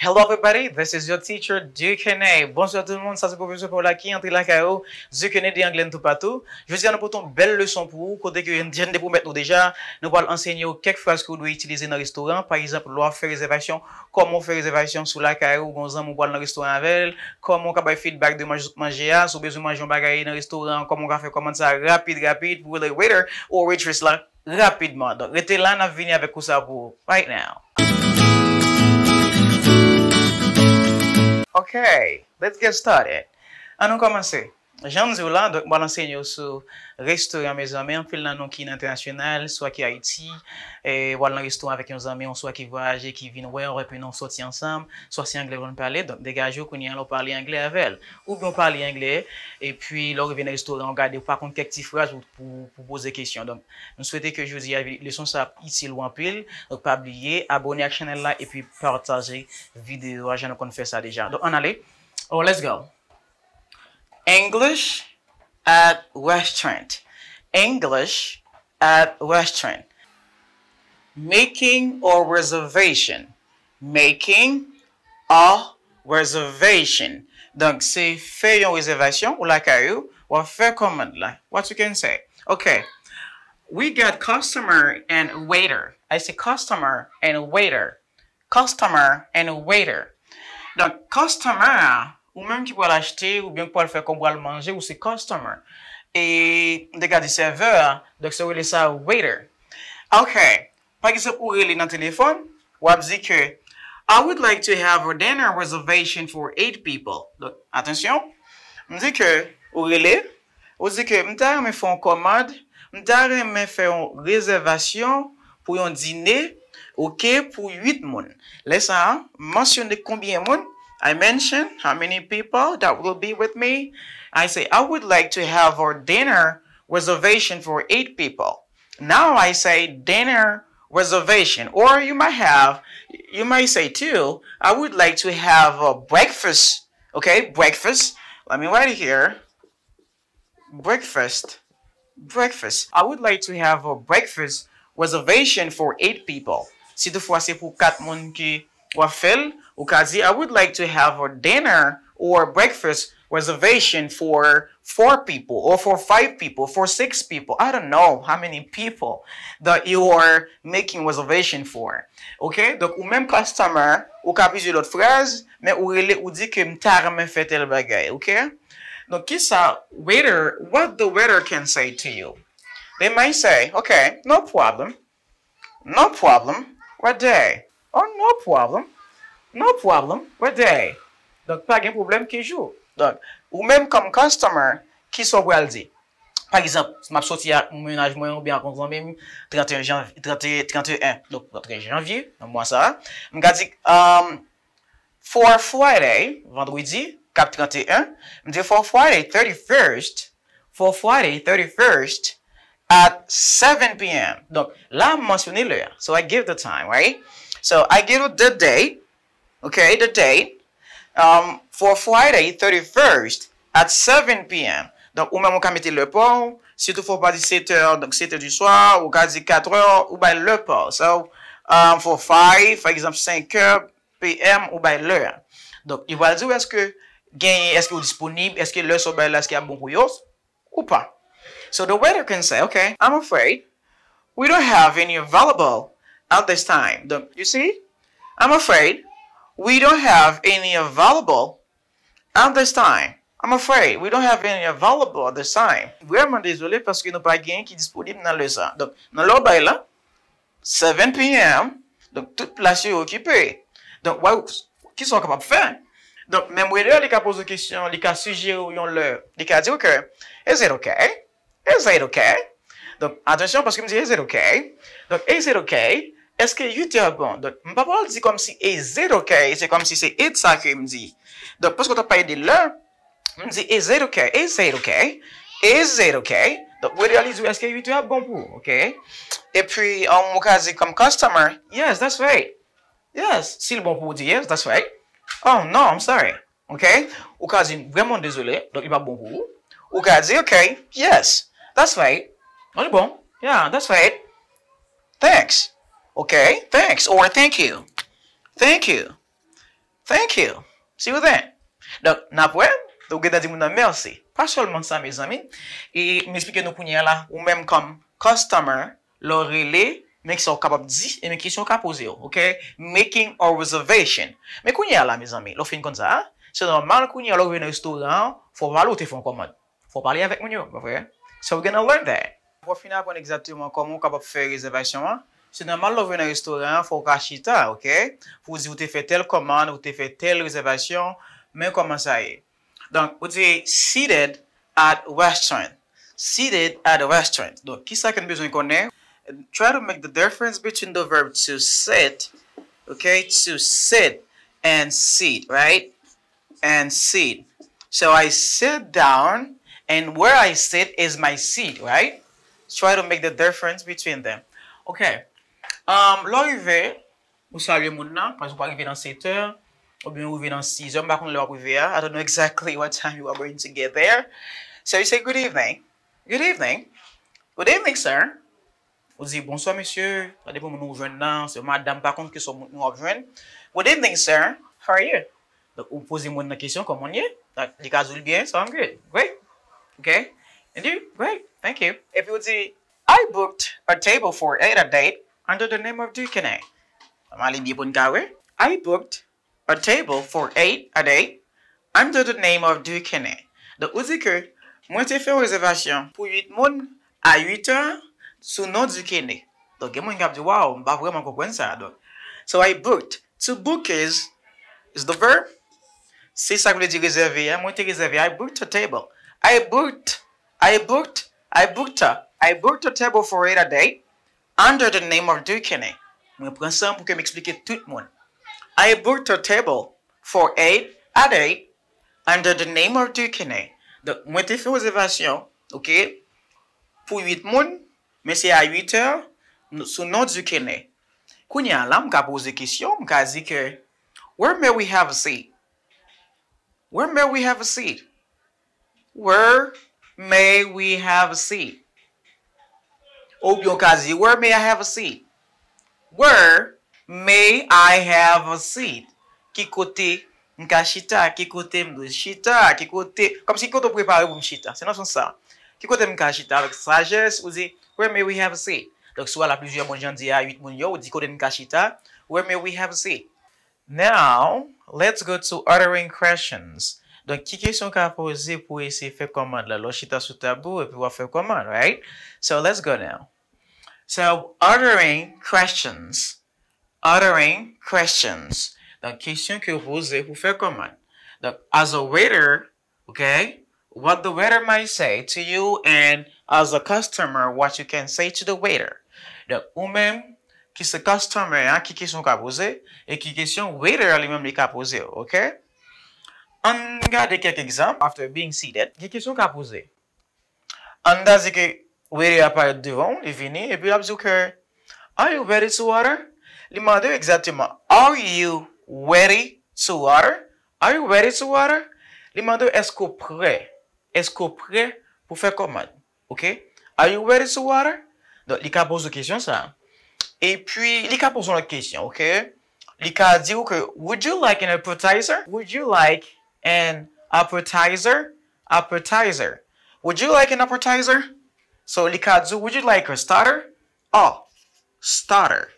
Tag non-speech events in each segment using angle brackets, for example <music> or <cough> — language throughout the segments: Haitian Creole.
Hello everybody, this is your teacher Dukene. Bonsoir tout le monde, sa se professeur Paul Aki entre l'Akaro, Dukene de Anglène Toupatou. Je vous diran nou poton bel leçon pou ou, kote ke yon dijen de pou met nou deja. Nou po al ensegne ou kek fras kou nou e itilize nan restoran. Par isan pou lou a fe rezervasyon, komon fe rezervasyon sou l'Akaro, bon zan mou po al nan restoran vel. Koman ka bay feedback de manjout manje ya, sou bezou manjout manje ya nan restoran. Koman ka fe komant sa rapid rapid, pou wele waiter ou waitress la rapidman. Don rete lan a vini avek kousa pou ou, right now. Okay, let's get started. Anong commencé? Jan nou zi ou la, mwen lansen yo sou restoran me zame, mwen pel nanon ki nan internasyonal, swa ki Haiti, mwen lansen yo sou restoran me zame, mwen swa ki vwaje, ki vin wè, mwen wè pe nanon soti ansam, swa si Anglè wè mwen pale, don dekaj yo kon yon lop pale Anglè avèl, ou kon pale Anglè, e pi lor vwene restoran gade, wè pa kont kèk ti fwaz pou pose kèsyon, don mwen souwete ke jou zi avye lè son sa iti lwampil, don pabliye, abonye ak chanel la, e pi partaje videwa, jen nou kon fè sa deja. Don an ale, oh, let's go! English at West Trent. English at West Trent. Making a reservation. Making a reservation. Donc, c'est faire une réservation ou la caillou ou faire commande là. What you can say. Okay. We got customer and waiter. I say customer and waiter. Customer and waiter. Donc, customer Ou menm ki pou al achete, ou menm ki pou al fè kon pou al manje, ou se customer. E dekade serveur, dek se ourele sa waiter. Ok, pa ki se ourele nan telefon, wap zi ke, I would like to have a dinner reservation for 8 people. Don, atensyon, m zi ke, ourele, ou zi ke, m ta reme fè un komad, m ta reme fè un rezervasyon pou yon dine, ou kè pou 8 moun. Lè sa, mansyon de koubyen moun, I mentioned how many people that will be with me. I say, I would like to have our dinner reservation for eight people. Now I say dinner reservation, or you might have, you might say too, I would like to have a breakfast. Okay, breakfast. Let me write it here. Breakfast. Breakfast. I would like to have a breakfast reservation for eight people. Si toutefois c'est pour quatre monde qui Ukazi, I would like to have a dinner or breakfast reservation for four people or for five people, for six people. I don't know how many people that you are making reservation for. Ok? The ou customer, ou ka pizye lot fraz, men ou rele ou di ke mta tel bagay. Ok? Dok ki sa, waiter, what the waiter can say to you? They might say, ok, no problem. No problem. What day? Oh, no problem. No problem, we day. Donk, pa gen problem ki jou. Donk, ou menm kom customer ki sou weldi. Par exemple, se map soti ya mwenaj mwen, ou ben akonsan, menm 31 janvye, 31 janvye, donk, donk 31 janvye, mwen mwa sa, mwen ga di, 4 um, Friday, vendrou di, 4 31, mwen di 4 Friday 31st, 4 Friday 31st, at 7 pm. Donk, la mwen mwansyoni le, so I give the time, right? So, I give you the day, Ok, the day, um, for Friday, 31st, at 7pm, ou mèm ou ka mette lèpon, si tout fò pa di 7h, donc 7h du soir, ou ka di 4h, ou bay lèpon. So, um, for 5, for example, 5h, pm, ou bay lèpon. Donc, y wèl di ou eske genye, eske ou disponible, eske lèpon, ou bay lèpon, eske y a bon kouyos, ou pa. So, the waiter can say, ok, I'm afraid, we don't have any available at this time. You see, I'm afraid. We don't have any available at this time. I'm afraid. We don't have any available at this time. Vouè mwen dizole paske nou pa gen ki disponib nan le zan. Donk nan lò bay la, 7pm, donk tout plasye ou kipe. Donk wè ou ki son kapab fè? Donk men mwen re a li ka pose kisyon, li ka suje ou yon lè, li ka di ou kè. Is it ok? Is it ok? Donk atensyon paske mwen di is it ok? Donk is it ok? Is it ok? Eske yu ti ak bon? Don, m papal zi kom si e eh, zed, ok? E zi kom si se et sakre m zi. Don, pos ko ta paye de lè, m zi e zed, ok? E zed, ok? E zed, ok? Don, wè di eh, eh, alè zi ou eske yu ti ak bon pou, ok? E pri, ou m waka zi kom customer. Yes, that's right. Yes, si l'bon pou di, yes, that's right. Oh, no, I'm sorry. Ok? Ou waka zi vremen desole, don, l'ba bon pou. Ou waka zi, ok? Yes, that's right. O, l'bon. Yeah, that's right. Thanks. Ok, thanks, or oh, thank you. Thank you. Thank you. See you then. Dok, napwen, do gen a di moun a mersi. Pasol moun sa, me zanmin. E, mespike nou kounye la, ou menm kom, customer, lor relay, menk so kapop di, menk isyon kapo zyo. Ok, making a reservation. Me kounye la, me zanmin, lo fin kon za. Se nanman kounye la, lor ven a istoran, fo valo te fon komad. Fo pali avèk moun yo, ba vre. So, we gonna learn that. Wafina bon exaktivman komon kapop fe reservation an. Se nanman lò vè nan restoran, fò kachita, ok? Fò zi w te fè tel komand, w te fè tel rezervasyon, men koman sa e. Donk, w te zi, seated at restaurant. Seated at restaurant. Donk, ki sa ken bezwen konen? Try to make the difference between the verb to sit, ok? To sit and seat, right? And seat. So, I sit down and where I sit is my seat, right? Try to make the difference between them. Ok, ok. Lò yu ve, ou salye moun nan, kwa yon wak yive nan sete, ou bi yon wak yive nan sixe, mbak kon lò wak yive ya, I don't know exactly what time you are going to get there. So you say good evening, good evening, good evening sir. Ou zi bonsoy monsye, sa depo moun wak yive nan, se mada mbak kon ki sou moun wak yive nan. Good evening sir, how are you? Ou pouzi moun nan kesyon kon moun ye, dikazoul bien, so I'm good, great, okay, and you, great, thank you. E If you zi, I booked a table for eight a day. Under the name of Dukene. Mali bi bon gawen. I booked a table for eight a day. Under the name of Dukene. Do ouzi ke mwen te fe wesevasyon. Pou yit moun a yita. Sou nou Dukene. Do gen mwen kap di waw. Mba vwe man koukwen sa. So I booked. Sou book is. Is do verb. Si sa mwen te gwezevi. Mwen te gwezevi. I booked a table. I booked. I booked. I booked a. I booked a table for eight a day. under the name of Dukene. Mwen pren san pou ke m'eksplike tout moun. I brought a table for eight at eight, under the name of Dukene. Mwen te fè wè zè vasyon, ok? Pou ywit moun, mwen se a ywiter, sou non Dukene. Kwenye alam, mwen ka pose kisyon, mwen ka zike, where may we have a seat? Where may we have a seat? Where may we have a seat? Ou byon ka zi, where may I have a seat? Where may I have a seat? Ki kote mka shita, ki kote mdo shita, ki kote... Kom si ki koto preparem mka shita, se nan son sa. Ki kote mka shita, lak sajez, ou zi, where may we have a seat? Lak swa la plizu ya mwen jan di a 8 mwen yo, ou zi kote mka shita, where may we have a seat? Now, let's go to uttering questions. Don, ki kesyon ka poze pou ese fe koman la lochita sou tabou e pou va fe koman, right? So, let's go now. So, ordering questions. Ordering questions. Don, kesyon ki yo pouze pou fe koman. Don, as a waiter, ok? What the waiter might say to you and as a customer what you can say to the waiter. Don, ou men, ki se customer, an ki kesyon ka poze e ki kesyon waiter alimem li ka poze, ok? Anga de kek egzamp, after being seated, ye kisyon ka pose. Anda zike, wery apay devon, e fini, e pi la bzou ke, are you wery souare? Li mande ou exateman, are you wery souare? Are you wery souare? Li mande ou, esko pre? Esko pre pou fe komad? Ok? Are you wery souare? Li ka pose kisyon sa. E pi, li ka pose anot kisyon, ok? Li ka di ou ke, would you like an appetizer? Would you like an appetizer, appetizer. Would you like an appetizer? So Likadzu, would you like a starter? Oh, starter.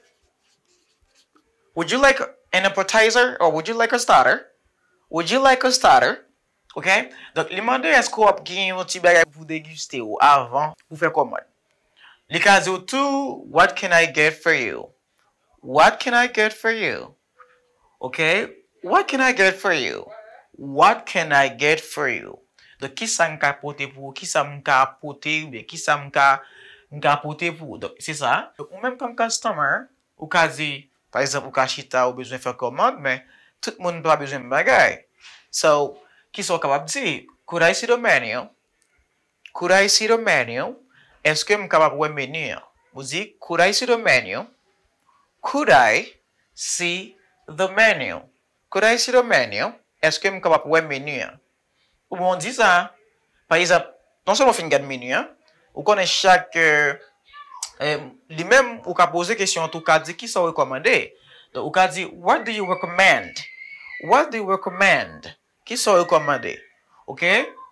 Would you like an appetizer or would you like a starter? Would you like a starter? Ok? Donc, li mande esko ap gen yon ti bagay pou deguste ou avan pou fè komod. Li ka zi ou tou, what can I get for you? What can I get for you? Ok? What can I get for you? What can I get for you? Do, kisa mka pote pou, kisa mka pote pou, kisa mka mka pote pou. Do, se sa. Do, ou men pou an customer, ou kazi, parizap, ou kashi ta ou bezwen fè komod me, tout moun pa bezwen mba gay. So, kiso wakabab zi, could I see the menu? Could I see the menu? E, skyo mkabab wè meni ya. Mw zi, could I see the menu? Could I see the menu? Could I see the menu? Eske m kapap wè menye? Ou m wè di sa? Parizap, tan se m wè fin gen menye? Ou konen chak, li mèm ou ka pose kèsyon, ou ka di ki sa wè komande? Ou ka di, what do you recommend? What do you recommend? Ki sa wè komande? Ok?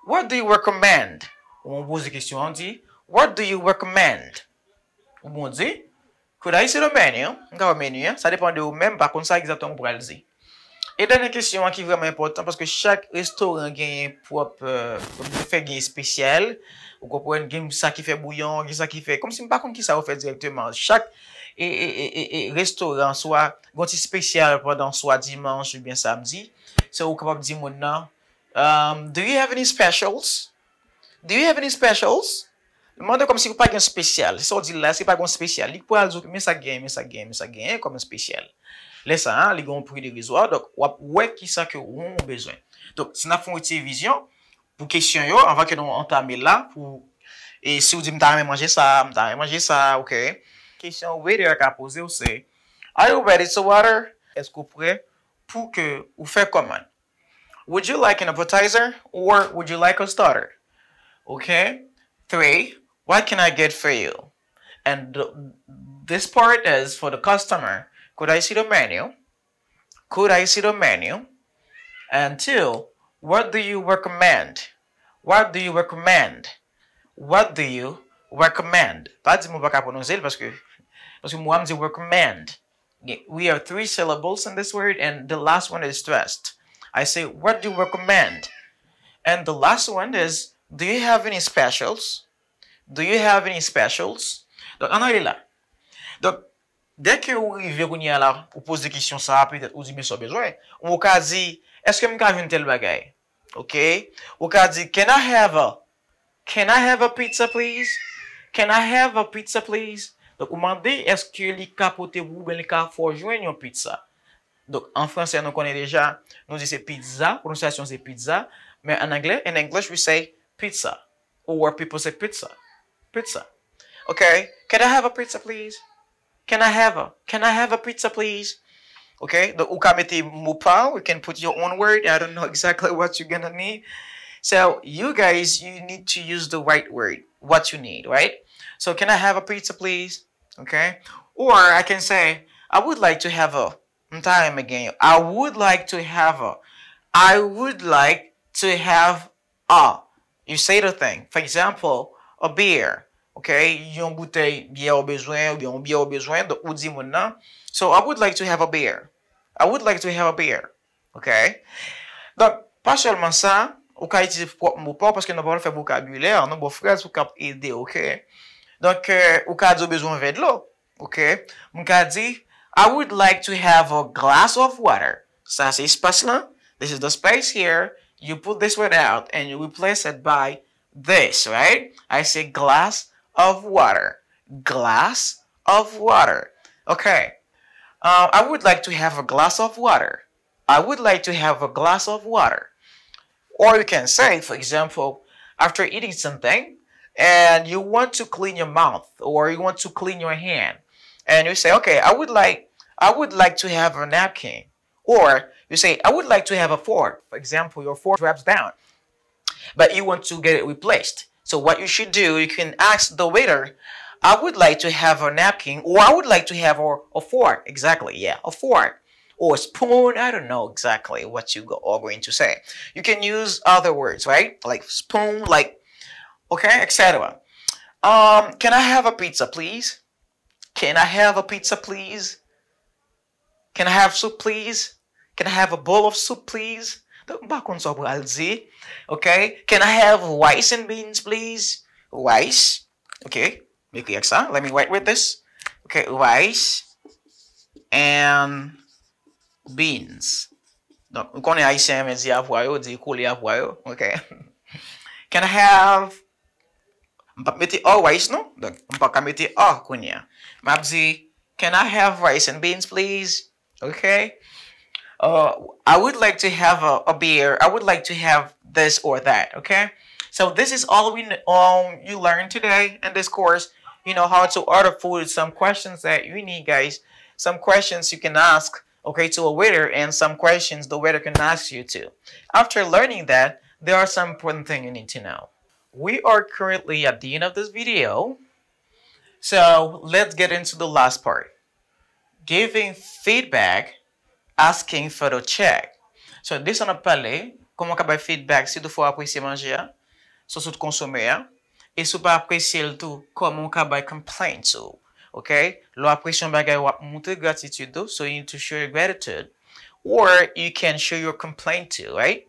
What do you recommend? Ou m wè pose kèsyon, ou di, what do you recommend? Ou m wè di, kwen la yi se lè menye? M kapap menye? Sa depande ou mèm, bakon sa egzaton m wè menye? E denè kresyon an ki vreman impotant, paske chak restoran genye prop, konpou euh, fè genye spesyal, ou konpou en genye sa ki fè bouyon, genye sa ki fè, konpou si mpa konpou ki sa wè fè direktèman, chak restoran, so a gonti spesyal, pon dan so a dimans, ou bien sabdi, se ou konpou di mwen nan, do you have any specials? Do you have any specials? Mwande konpou si wè pa genye spesyal, se wè di la, se wè pa genye spesyal, li pou al zou ki men sa genye, men sa genye, men sa genye, konpou sp Le sa, li gon pou ki di rizwa, dok wap wè ki sa ki woun wè bezwen. Dok, si na foun wè ti vizyon, pou kesyon yo, anva ki nou anta ame la, pou, e si wou di mta ame manje sa, mta ame manje sa, ok? Kesyon wè di wè ka pose wè se, Ayou, wè, disi wadè? Eskou pou ke wou fè koman? Woujou like an apotizer? Ou woujou like an starter? Ok? 3. Wè kena get fè yo? And this part is for the customer. Could I see the menu? Could I see the menu? And two, what do you recommend? What do you recommend? What do you recommend? Pas dit mou baka prononcer parce que parce que moi recommend. We have three syllables in this word and the last one is stressed. I say what do you recommend? And the last one is do you have any specials? Do you have any specials? Donc en anglais là. Donc Dèkè ou y veroun ya la, ou pose de kisyon sa, ou di me so bezwen, ou ou ka di, eske mi ka ven tel bagay? Ok? Ou ka di, can I have a pizza please? Can I have a pizza please? Ou mande, eske li ka pote ou ben li ka forjwen yon pizza? En fransè, nou kone deja, nou di se pizza, prononsasyon se pizza, men en anglè, en anglèj, we say pizza. Ou people say pizza. Pizza. Ok? Can I have a pizza please? Can I have a? Can I have a pizza, please? Okay, the ukamete mupa. We can put your own word. I don't know exactly what you're gonna need. So you guys, you need to use the right word, what you need, right? So can I have a pizza, please? Okay, or I can say I would like to have a. I'm time again. I would like to have a. I would like to have a. You say the thing. For example, a beer. Ok, yon bouteille biye ou bejwen, ou biyon biye ou bejwen, do ou di moun nan. So, I would like to have a beer. I would like to have a beer. Ok? Don, pa chelman sa, ou ka itize mou pa, paske nan pa wale fe bokabule, anou bo frez, pou kap ide, ok? Don, ke, euh, ou ka di ou bejwen ve d'lo, ok? Moun ka di, I would like to have a glass of water. Sa, se yi spas nan. This is the space here. You put this one out, and you replace it by this, right? I say glass of. of water. Glass of water. Okay. Uh, I would like to have a glass of water. I would like to have a glass of water. Or you can say, for example, after eating something and you want to clean your mouth or you want to clean your hand and you say, okay, I would like, I would like to have a napkin. Or you say, I would like to have a fork. For example, your fork drops down, but you want to get it replaced. So what you should do, you can ask the waiter, I would like to have a napkin, or I would like to have a, a fork. Exactly, yeah, a fork. Or a spoon, I don't know exactly what you are going to say. You can use other words, right? Like spoon, like, okay, etc. Um, can I have a pizza, please? Can I have a pizza, please? Can I have soup, please? Can I have a bowl of soup, please? Mpa konsopwal zi. Ok, can I have rice and beans please? Rice, ok, mikli eksa. Let me write with this. Ok, rice and beans. Mkonye a isem e zi avwayo, zi kou li avwayo. Ok, <laughs> can I have, mpa meti o rice nou? Mpa kameti o kwenye. Mpa zi, can I have rice and beans please? Ok, mpa konsopwal. uh, I would like to have a, a, beer. I would like to have this or that. Okay. So this is all we all you learned today in this course. You know how to order food. Some questions that you need, guys. Some questions you can ask. Okay, to a waiter, and some questions the waiter can ask you to. After learning that, there are some important things you need to know. We are currently at the end of this video. So let's get into the last part. Giving feedback Asking for a cheque. So, dis an ap pale, kouman ka bay feedback si tou fwa apresye manje ya, so sou tou konsome ya, e sou pa apresye l tou kouman ka bay complain tou. Ok? Lou apresyon bagay wap moutre gratitude tou, so you need to show your gratitude. Or, you can show your complain tou, right?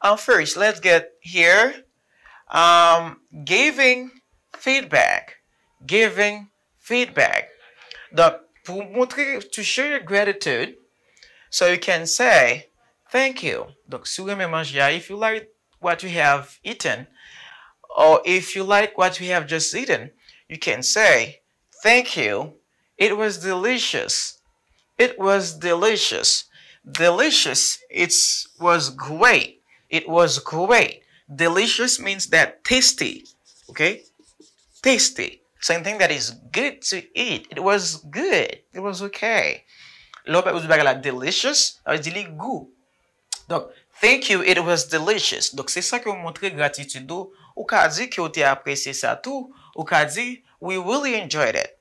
Uh, first, let's get here. Um, giving feedback. Giving feedback. To show your gratitude, So you can say, thank you, doksuga if you like what you have eaten, or if you like what you have just eaten, you can say, thank you, it was delicious. It was delicious. Delicious, it was great. It was great. Delicious means that tasty, okay? Tasty, something that is good to eat. It was good. It was okay. Lo pe ou di bagala delicious, ou di li gou. Donk, thank you, it was delicious. Donk, se sa ki ou montre gratitude do, ou ka di ki ou te aprese sa tou. Ou ka di, we really enjoyed it.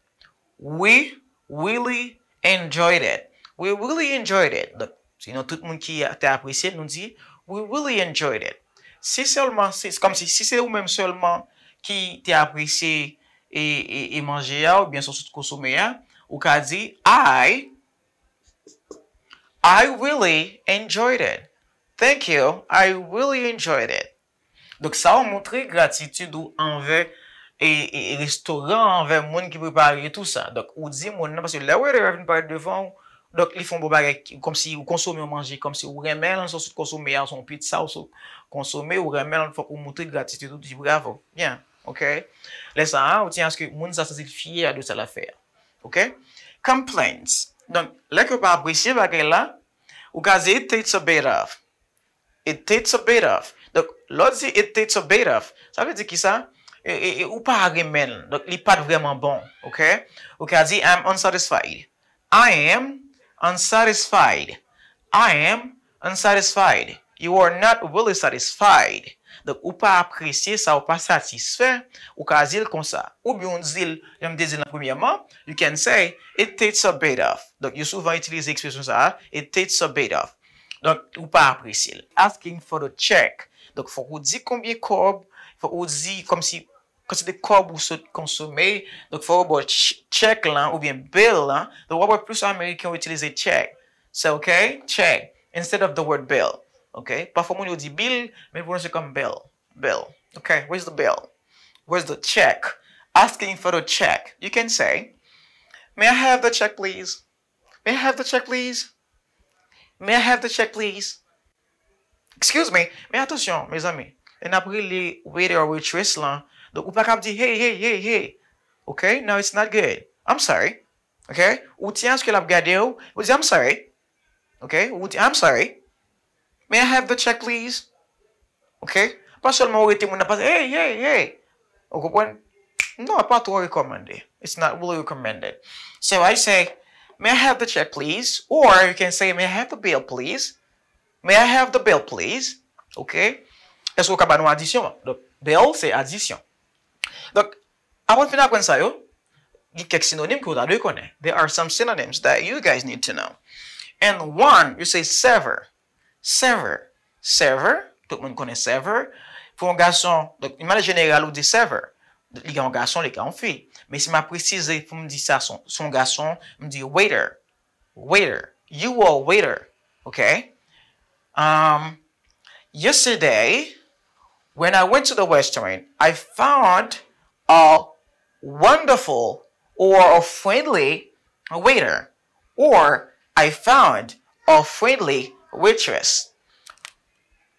We really enjoyed it. We really enjoyed it. Donk, se yon tout moun ki te aprese, nou di, we really enjoyed it. Se solman, se, kom si se ou menm solman ki te aprese e, e manje ya ou bienso sou konsume ya, ou ka di, I... I really enjoyed it. Thank you. I really enjoyed it. Dok sa ou montre gratitude ou anve e restoran anve moun ki prepari tout sa. Dok ou di moun nanpase la wère de vèm pari devan. Dok li fon bo bagèk kom si ou konsome ou manje. Kom si ou remè nan son sou konsome an son pizza ou sou konsome ou remè nan fon ou montre gratitude ou di bravo. Bien. Ok. Lesa an ou ti anske moun sa sensil fiyè de sa la fè. Ok. Complaints. Donk, lèk yo pa apresye bagè la, ou ka zi, it takes a bit off. It takes a bit off. Donk, lò zi, it takes a bit off, sa vè di ki sa? E, e, e ou pa agè men, donk, li pat vèman bon, ok? Ou ka zi, I am unsatisfied. I am unsatisfied. I am unsatisfied. You are not really satisfied. Ou pa apresye, sa ou pa satisfe, ou ka zil kon sa. Ou byon zil, jom de zil nan premiyaman, you can say, it takes a bit off. You souvent utilize ekspesyon sa, it takes a bit off. Ou pa apresye. Asking for the check, ou di konbyen korb, ou di kon si, kon si de korb ou se konsome, ou byen bill, ou byen plus amerikan ou byen bill, ou byen plus amerikan ou byen bill. Ok, pa fwa moun yo di bil, men pou nan se kam bel. Bel. Ok, where's the bel? Where's the cheque? Asking for the cheque. You can say, may I have the cheque please? May I have the cheque please? May I have the cheque please? Excuse me, men atosyon, me zami. En aprile, wede ou wete chwes lan. Do ou pa kap di, hey, hey, hey, hey. Ok, now it's not good. I'm sorry. Ok, ou tiyan skil ap gade ou? Ou di, I'm sorry. Ok, ou tiyan, I'm sorry. Ok, ou tiyan, I'm sorry. May I have the cheque, please? Ok? Pasolman ou rete moun apase, Hey, hey, hey! Ou koupwen? Non, apan tou rekomende. It's not really recommended. So, I say, May I have the cheque, please? Or, you can say, May I have the bill, please? May I have the bill, please? Ok? E so, kaba nou adisyon. Bill, se adisyon. Dok, apon fina kwen sayo, ki kek sinonim ki ou dadwe kone. There are some synonyms that you guys need to know. And one, you say sever. Server, server, tout le monde connait server. Pour un garçon, il y a un garçon, il y a un fille. Mais si ma précise, pour me dire ça, son garçon, me dit waiter, waiter. You were a waiter, ok? Um, yesterday, when I went to the restaurant, I found a wonderful or a friendly waiter. Or, I found a friendly waiter. WITRESS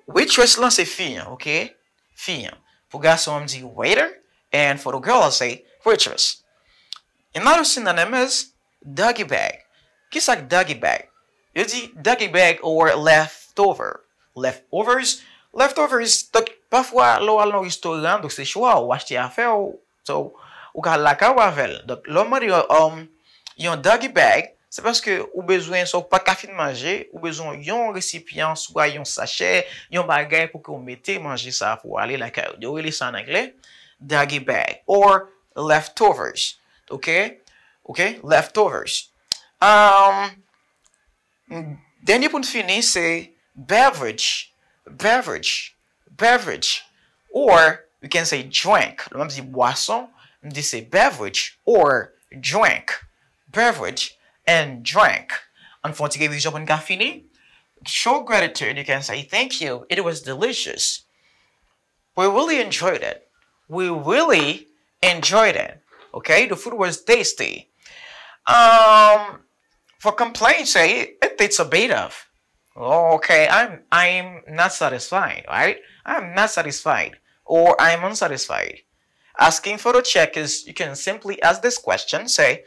WITRESS lan se FIYAN, OK? FIYAN POU GA SON AM DI WAITER AND POU DO GIRL LAN SE WITRESS ANOTHER SYNONYM IS DAGGY BAG KI SAK DAGGY BAG? YO DI DAGGY BAG OR LEFTOVER LEFTOVER IS LEFTOVER IS TOKI PAFWA LO ALAN O YISTO LAN DOK SE CHWA O WACHTE YA FEW SO, O KA LA KAWA VEL DOK LO MANI um, YON DAGGY BAG Se paske ou bezwen, sa ou pa kafin manje, ou bezwen yon resipyans ou a yon sachet, yon bagay pou ke ou mette manje sa pou ale la ka. Yo ou li sa en angle. Dagi bag. Or leftovers. Ok? Ok? Leftovers. Um, Derni poun finis se beverage. Beverage. Beverage. Or, we can say drank. Lo mèm si boason, mèm di se beverage or drank. Beverage. and drank. Unfortunately, we open gaffini. Show gratitude. You can say thank you. It was delicious. We really enjoyed it. We really enjoyed it. Okay, the food was tasty. Um, for complaints, say it, it's a bit of. Okay, I'm I'm not satisfied. Right, I'm not satisfied, or I'm unsatisfied. Asking for a check is you can simply ask this question. Say,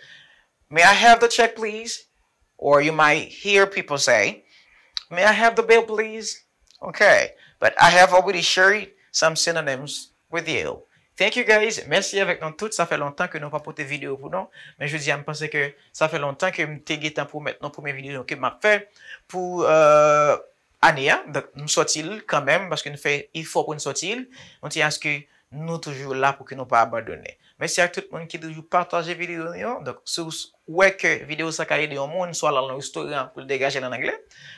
May I have the cheque, please? Or you might hear people say, May I have the bill, please? Ok, but I have already shared some synonyms with you. Thank you guys. Merci avec nous toutes. Ça fait longtemps que nous n'avons pas porté vidéo, vous non? Mais je vous dis à me penser que ça fait longtemps que je ne t'ai guetant pour mettre nos premières vidéos que je m'appelle. Pour euh, Ania, nous soit-il quand même, parce qu'il nous fait, il faut qu'on soit-il. On tient à ce que... Nou toujou la pou ki nou pa abadone. Mèsi ak tout moun ki toujou patwaje videyo ni yo. Donk sou wèk videyo sakari di yon moun. Sou alal nou istoran pou degaje nan Anglè.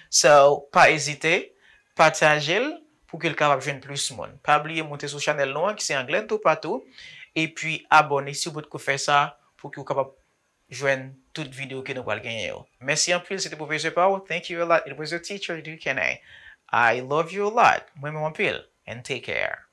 So, pa ezite. Patwaje l pou ki l kapap jwen plus moun. Pa abliye monte sou chanel nou an ki se Anglè tout patou. E pi abone si ou bot ko fè sa. Pou ki ou kapap jwen tout videyo ki nou pal genye yo. Mèsi anpil. Sete pou veze pa ou. Thank you a lot. It was a teacher. Do you can a. I love you a lot. Mwen mwen anpil. And take care.